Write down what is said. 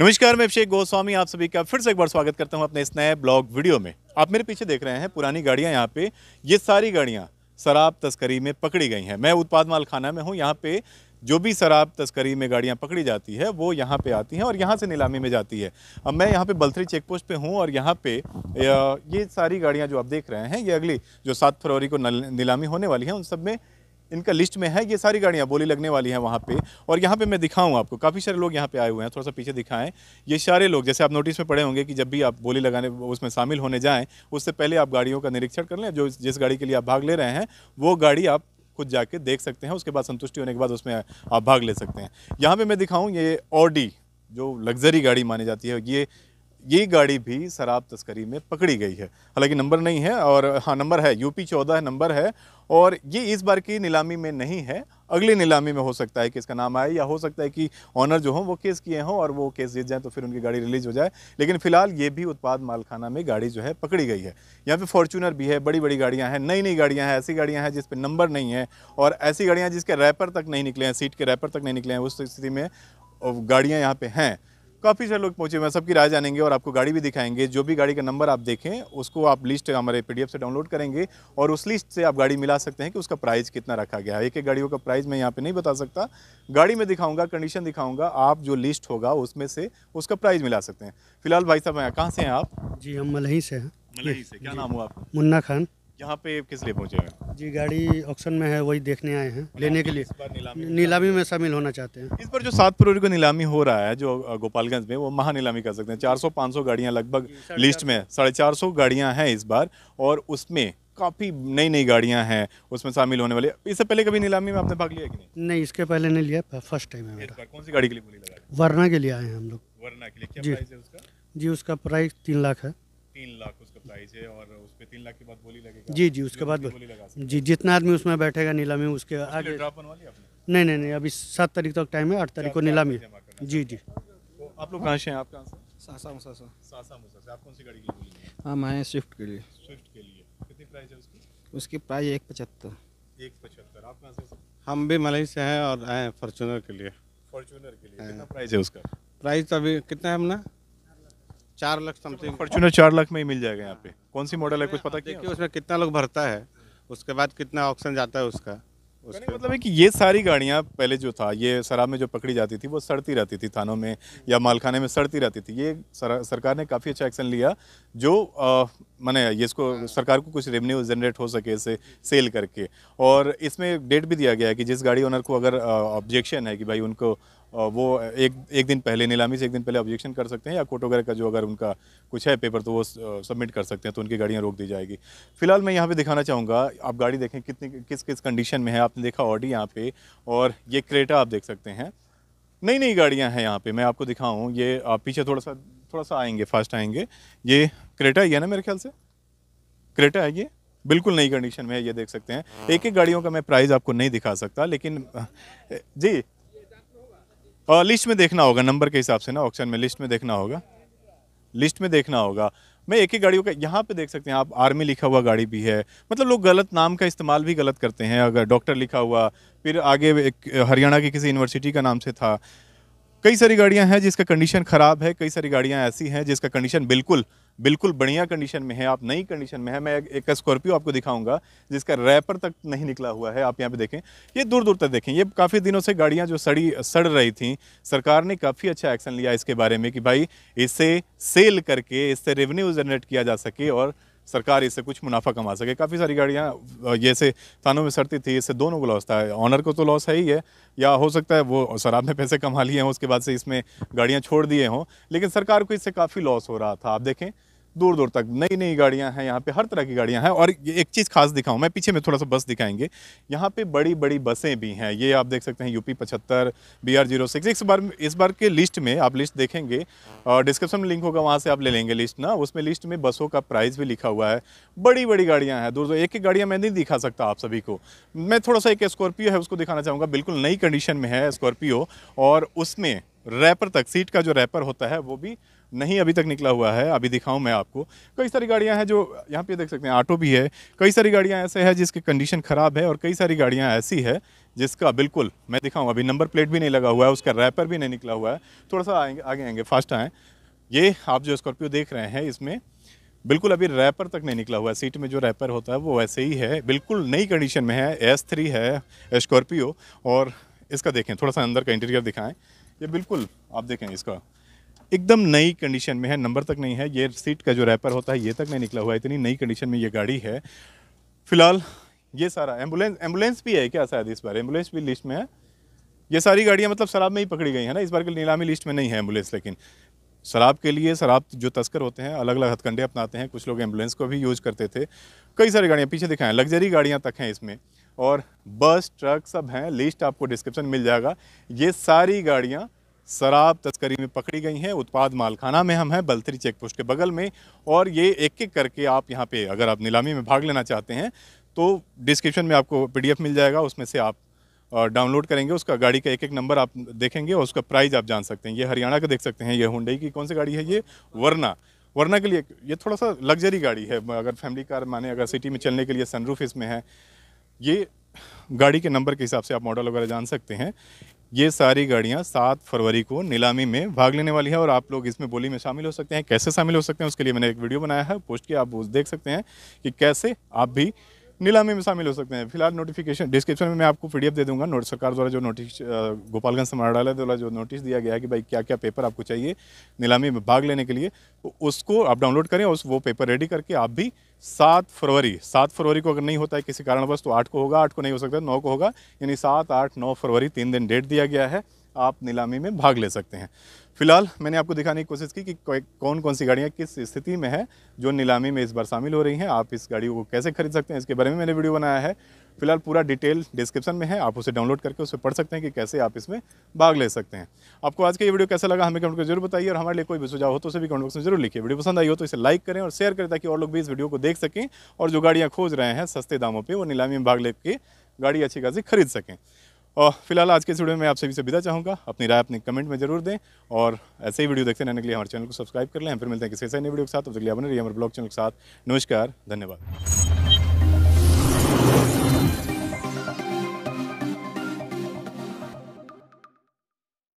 नमस्कार मैं अभिषेक गोस्वामी आप सभी का फिर से एक बार स्वागत करता हूं अपने इस नए ब्लॉग वीडियो में आप मेरे पीछे देख रहे हैं पुरानी गाड़ियां यहां पे ये सारी गाड़ियां शराब तस्करी में पकड़ी गई हैं मैं उत्पाद मालखाना में हूं यहां पे जो भी शराब तस्करी में गाड़ियाँ पकड़ी जाती है वो यहाँ पे आती हैं और यहाँ से नीलामी में जाती है अब मैं यहाँ पे बल्थरी चेक पोस्ट पर हूँ और यहाँ पे ये सारी गाड़ियाँ जो आप देख रहे हैं ये अगली जो सात फरवरी को नीलामी होने वाली है उन सब में इनका लिस्ट में है ये सारी गाड़ियाँ बोली लगने वाली हैं वहाँ पे और यहाँ पे मैं दिखाऊँ आपको काफ़ी सारे लोग यहाँ पे आए हुए हैं थोड़ा सा पीछे दिखाएं ये सारे लोग जैसे आप नोटिस में पढ़े होंगे कि जब भी आप बोली लगाने उसमें शामिल होने जाएँ उससे पहले आप गाड़ियों का निरीक्षण कर लें जो जिस गाड़ी के लिए आप भाग ले रहे हैं वो गाड़ी आप खुद जाके देख सकते हैं उसके बाद संतुष्टि होने के बाद उसमें आप भाग ले सकते हैं यहाँ पर मैं दिखाऊँ ये ऑडी जो लग्जरी गाड़ी मानी जाती है ये ये गाड़ी भी शराब तस्करी में पकड़ी गई है हालांकि नंबर नहीं है और हाँ नंबर है यूपी चौदह नंबर है और ये इस बार की नीलामी में नहीं है अगली नीलामी में हो सकता है कि इसका नाम आए या हो सकता है कि ऑनर जो हों वो केस किए हों और वो केस जीत जाएँ तो फिर उनकी गाड़ी रिलीज हो जाए लेकिन फिलहाल ये भी उत्पाद मालखाना में गाड़ी जो है पकड़ी गई है यहाँ पे फॉर्चूनर भी है बड़ी बड़ी गाड़ियाँ हैं नई नई गाड़ियाँ हैं ऐसी गाड़ियाँ हैं जिस पर नंबर नहीं है और ऐसी गाड़ियाँ जिसके रैपर तक नहीं निकले हैं सीट के रैपर तक नहीं निकले हैं उस स्थिति में गाड़ियाँ यहाँ पर हैं काफ़ी सारे लोग पहुँचे मैं सबकी राय जानेंगे और आपको गाड़ी भी दिखाएंगे जो भी गाड़ी का नंबर आप देखें उसको आप लिस्ट हमारे पीडीएफ से डाउनलोड करेंगे और उस लिस्ट से आप गाड़ी मिला सकते हैं कि उसका प्राइस कितना रखा गया है एक एक गाड़ियों का प्राइस मैं यहाँ पे नहीं बता सकता गाड़ी में दिखाऊंगा कंडीशन दिखाऊंगा आप जो लिस्ट होगा उसमें से उसका प्राइज़ मिला सकते हैं फिलहाल भाई साहब कहाँ से हैं आप जी हम मलही से हैं मलही से क्या नाम हुआ आपका मुन्ना खान यहाँ पे किस लिए पहुँचे हैं जी गाड़ी ऑक्शन में है वही देखने आए हैं लेने के लिए नीलामी, नीलामी में शामिल होना चाहते हैं इस पर जो सात फरवरी को नीलामी हो रहा है जो गोपालगंज में वो महा नीलामी कर सकते हैं 400-500 गाड़ियाँ लगभग लिस्ट में साढ़े चार सौ गाड़ियाँ हैं इस बार और उसमें काफ़ी नई नई गाड़ियाँ हैं उसमें शामिल होने वाली इससे पहले कभी नीलामी में आपने भाग लिया कि नहीं नहीं इसके पहले नहीं लिया फर्स्ट टाइम है मेरा कौन सी गाड़ी के लिए लगा वर्ना के लिए आए हैं हम लोग वर्ना के लिए जी उसका प्राइस तीन लाख है तीन लाख प्राइस है और उस पर तीन लाख के बाद बोली लगेगा जी जी उसके बाद जी जितना आदमी उसमें बैठेगा नीलामी उसके आगे ड्रॉप नहीं नहीं नहीं अभी सात तारीख तक टाइम है आठ तारीख को नीलामी जी जी तो आप लोग कहाँ से हैं आप कहाँ से सासा मुसासा सासा आप कौन सी गाड़ी के लिए हाँ मैं स्विफ्ट के लिए स्विफ्ट के लिए कितनी प्राइस है उसकी उसकी प्राइस एक पचहत्तर एक पचहत्तर आप कहाँ से हम भी मलई से हैं और आए फॉर्चूनर के लिए फॉर्चूनर के लिए हाँ। कितना प्राइस है उसका प्राइस तो अभी कितना है अपना चार लाख समथिंग फॉर्चुनर चार लाख में ही मिल जाएगा यहाँ पे कौन सी मॉडल है कुछ पता देखिए उसमें कितना लोग भरता है उसके बाद कितना ऑप्शन जाता है उसका उसका मतलब है कि ये सारी गाड़ियाँ पहले जो था ये शराब में जो पकड़ी जाती थी वो सड़ती रहती थी थानों में या मालखाने में सड़ती रहती थी ये सरकार ने काफ़ी अच्छा एक्शन लिया जो माने ये इसको हाँ। सरकार को कुछ रेवेन्यू जनरेट हो सके इसे सेल करके और इसमें डेट भी दिया गया है कि जिस गाड़ी ओनर को अगर ऑब्जेक्शन है कि भाई उनको वो एक एक दिन पहले नीलामी से एक दिन पहले ऑब्जेक्शन कर सकते हैं या कोर्ट वगैरह का जो अगर उनका कुछ है पेपर तो वो सबमिट कर सकते हैं तो उनकी गाड़ियाँ रोक दी जाएगी फिलहाल मैं यहाँ पे दिखाना चाहूँगा आप गाड़ी देखें कितनी किस किस कंडीशन में है आपने देखा ऑडी यहाँ पे और ये क्रेटा आप देख सकते हैं नई नई गाड़ियाँ हैं यहाँ पे मैं आपको दिखाऊँ ये आप पीछे थोड़ा सा थोड़ा सा आएंगे फास्ट आएंगे ये क्रेटा ही है ना मेरे ख्याल से क्रेटा है ये बिल्कुल नई कंडीशन में है ये देख सकते हैं हाँ। एक एक गाड़ियों का मैं प्राइस आपको नहीं दिखा सकता लेकिन जी लिस्ट में देखना होगा नंबर के हिसाब से ना ऑप्शन में लिस्ट में देखना होगा लिस्ट में देखना होगा मैं एक ही गाड़ियों का यहाँ पे देख सकते हैं आप आर्मी लिखा हुआ गाड़ी भी है मतलब लोग गलत नाम का इस्तेमाल भी गलत करते हैं अगर डॉक्टर लिखा हुआ फिर आगे हरियाणा की किसी यूनिवर्सिटी का नाम से था कई सारी गाड़ियां हैं जिसका कंडीशन ख़राब है कई सारी गाड़ियां ऐसी हैं जिसका कंडीशन बिल्कुल बिल्कुल बढ़िया कंडीशन में है आप नई कंडीशन में है मैं एक स्कॉर्पियो आपको दिखाऊंगा जिसका रैपर तक नहीं निकला हुआ है आप यहाँ पे देखें ये दूर दूर तक देखें ये काफ़ी दिनों से गाड़ियाँ जो सड़ी सड़ रही थी सरकार ने काफ़ी अच्छा एक्शन लिया इसके बारे में कि भाई इसे सेल करके इससे रेवन्यू जनरेट किया जा सके और सरकार इससे कुछ मुनाफा कमा सके काफ़ी सारी गाड़ियाँ ये से थानों में सड़ती थी इससे दोनों को लॉस था ऑनर को तो लॉस है ही है या हो सकता है वो शराब में पैसे कमा लिए हों उसके बाद से इसमें गाड़ियाँ छोड़ दिए हों लेकिन सरकार को इससे काफ़ी लॉस हो रहा था आप देखें दूर दूर तक नई नई गाड़ियां हैं यहाँ पे हर तरह की गाड़ियां हैं और एक चीज़ खास दिखाऊं मैं पीछे में थोड़ा सा बस दिखाएंगे यहाँ पे बड़ी बड़ी बसें भी हैं ये आप देख सकते हैं यूपी पचहत्तर बी आर जीरो सिक्स इस बार इस बार के लिस्ट में आप लिस्ट देखेंगे डिस्क्रिप्शन में लिंक होगा वहाँ से आप ले लेंगे लिस्ट ना उसमें लिस्ट में बसों का प्राइस भी लिखा हुआ है बड़ी बड़ी गाड़ियाँ हैं दूर दूर एक एक गाड़ियाँ मैं नहीं दिखा सकता आप सभी को मैं थोड़ा सा एक स्कॉर्पियो है उसको दिखाना चाहूँगा बिल्कुल नई कंडीशन में है स्कॉर्पियो और उसमें रैपर तक सीट का जो रैपर होता है वो भी नहीं अभी तक निकला हुआ है अभी दिखाऊं मैं आपको कई सारी गाड़ियां हैं जो यहाँ पे देख सकते हैं ऑटो भी है कई सारी गाड़ियां ऐसे हैं जिसकी कंडीशन ख़राब है और कई सारी गाड़ियां ऐसी है जिसका बिल्कुल मैं दिखाऊँ अभी नंबर प्लेट भी नहीं लगा हुआ है उसका रैपर भी नहीं निकला हुआ है थोड़ा सा आएंगे आगे आएंगे फास्ट आएँ ये आप जो स्कॉर्पियो देख रहे हैं इसमें बिल्कुल अभी रैपर तक नहीं निकला हुआ है सीट में जो रैपर होता है वो वैसे ही है बिल्कुल नई कंडीशन में है एस थ्री है स्कॉर्पियो और इसका देखें थोड़ा सा अंदर का इंटीरियर दिखाएँ ये बिल्कुल आप देखें इसका एकदम नई कंडीशन में है नंबर तक नहीं है ये सीट का जो रैपर होता है ये तक नहीं निकला हुआ है इतनी नई कंडीशन में ये गाड़ी है फिलहाल ये सारा एम्बुलेंस एम्बुलेंस भी है क्या शायद इस बार एम्बुलेंस भी लिस्ट में है ये सारी गाड़ियाँ मतलब शराब में ही पकड़ी गई है ना इस बार के नीलामी लिस्ट में नहीं है एम्बुलेंस लेकिन शराब के लिए शराब जो तस्कर होते हैं अलग अलग हथकंडे अपनाते हैं कुछ लोग एम्बुलेंस को भी यूज करते थे कई सारी गाड़ियाँ पीछे दिखाएँ लग्जरी गाड़ियाँ तक हैं इसमें और बस ट्रक सब हैं लिस्ट आपको डिस्क्रिप्शन मिल जाएगा ये सारी गाड़ियाँ शराब तस्करी में पकड़ी गई हैं उत्पाद मालखाना में हम हैं बलतरी चेक पोस्ट के बगल में और ये एक एक करके आप यहाँ पे अगर आप नीलामी में भाग लेना चाहते हैं तो डिस्क्रिप्शन में आपको पीडीएफ मिल जाएगा उसमें से आप डाउनलोड करेंगे उसका गाड़ी का एक एक नंबर आप देखेंगे और उसका प्राइस आप जान सकते हैं ये हरियाणा का देख सकते हैं ये हुडई की कौन सी गाड़ी है ये वरना वरना के लिए ये थोड़ा सा लग्जरी गाड़ी है अगर फैमिली कार माने अगर सिटी में चलने के लिए सनरूफ इसमें है ये गाड़ी के नंबर के हिसाब से आप मॉडल वगैरह जान सकते हैं ये सारी गाड़ियाँ सात फरवरी को नीलामी में भाग लेने वाली है और आप लोग इसमें बोली में शामिल हो सकते हैं कैसे शामिल हो सकते हैं उसके लिए मैंने एक वीडियो बनाया है पोस्ट किया आप देख सकते हैं कि कैसे आप भी नीलामी में शामिल हो सकते हैं फिलहाल नोटिफिकेशन डिस्क्रिप्शन में मैं आपको पी दे दूंगा नोट सरकार द्वारा जो नोटिस गोपालगंज समाहरणालय द्वारा जो नोटिस दिया गया है कि भाई क्या क्या पेपर आपको चाहिए नीलामी में भाग लेने के लिए तो उसको आप डाउनलोड करें उस वो पेपर रेडी करके आप भी सात फरवरी सात फरवरी को अगर नहीं होता है किसी कारणवश तो आठ को होगा आठ को नहीं हो सकता नौ को होगा यानी सात आठ नौ फरवरी तीन दिन डेट दिया गया है आप नीलामी में भाग ले सकते हैं फिलहाल मैंने आपको दिखाने की कोशिश की कि कौन कौन सी गाड़ियाँ किस स्थिति में है जो नीलामी में इस बार शामिल हो रही हैं आप इस गाड़ी को कैसे खरीद सकते हैं इसके बारे में मैंने वीडियो बनाया है फिलहाल पूरा डिटेल डिस्क्रिप्शन में है आप उसे डाउनलोड करके उसे पढ़ सकते हैं कि कैसे आप इसमें भाग ले सकते हैं आपको आज का ये वीडियो कैसा लगा हमें कमेंट कर जरूर बताइए और हमारे लिए कोई भी सुझाव हो तो उसे भी कमेंट बॉक्स में जरूर लिखिए वीडियो पसंद आई हो तो इसे लाइक करें और शेयर करें ताकि और लोग भी इस वीडियो को देख सकें और जो गाड़ियाँ खोज रहे हैं सस्ते दामों पर वो नीलामी में भाग लेकर गाड़ी अच्छी खासी खरीद सकें और फिलहाल आज के वीडियो में आप सभी से विदा चाहूँगा अपनी राय अपने कमेंट में जरूर दें और ऐसे ही वीडियो देखते रहने के लिए हमारे चैनल को सब्सक्राइब कर लें फिर मिलते हैं किसी ऐसे नए वीडियो के साथ अब तक लिए बने रही हमारे ब्लॉग चैनल के साथ नमस्कार धन्यवाद